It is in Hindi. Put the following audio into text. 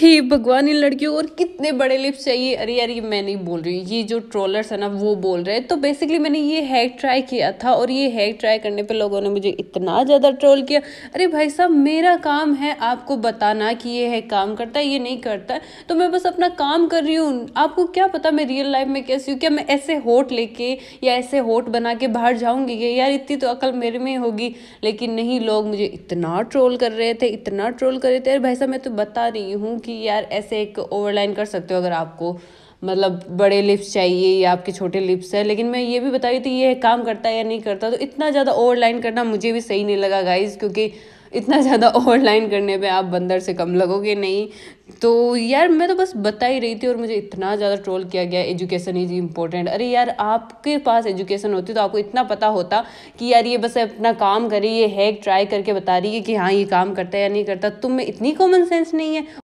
हे भगवान इन लड़कियों और कितने बड़े लिप्स चाहिए अरे यार ये मैं नहीं बोल रही ये जो ट्रोलर्स है ना वो बोल रहे हैं तो बेसिकली मैंने ये हैक ट्राई किया था और ये हैक ट्राई करने पे लोगों ने मुझे इतना ज़्यादा ट्रोल किया अरे भाई साहब मेरा काम है आपको बताना कि ये है काम करता है ये नहीं करता है तो मैं बस अपना काम कर रही हूँ आपको क्या पता मैं रियल लाइफ में कैसी हूँ क्या मैं ऐसे होट लेके या ऐसे होट बना के बाहर जाऊँगी कि यार इतनी तो अकल मेरे में होगी लेकिन नहीं लोग मुझे इतना ट्रोल कर रहे थे इतना ट्रोल कर रहे थे अरे भाई साहब मैं तो बता रही हूँ कि यार ऐसे एक ओवरलाइन कर सकते हो अगर आपको मतलब बड़े लिप्स चाहिए या आपके छोटे लिप्स हैं लेकिन मैं ये भी बता रही थी ये काम करता है या नहीं करता तो इतना ज़्यादा ओवरलाइन करना मुझे भी सही नहीं लगा गाइज क्योंकि इतना ज़्यादा ओवरलाइन करने पे आप बंदर से कम लगोगे नहीं तो यार मैं तो बस बता ही रही थी और मुझे इतना ज़्यादा ट्रोल किया गया एजुकेशन इज़ इम्पोर्टेंट अरे यार आपके पास एजुकेशन होती तो आपको इतना पता होता कि यार ये बस अपना काम करी ये हैक ट्राई करके बता रही है कि हाँ ये काम करता है या नहीं करता तुम तो में इतनी कॉमन सेंस नहीं है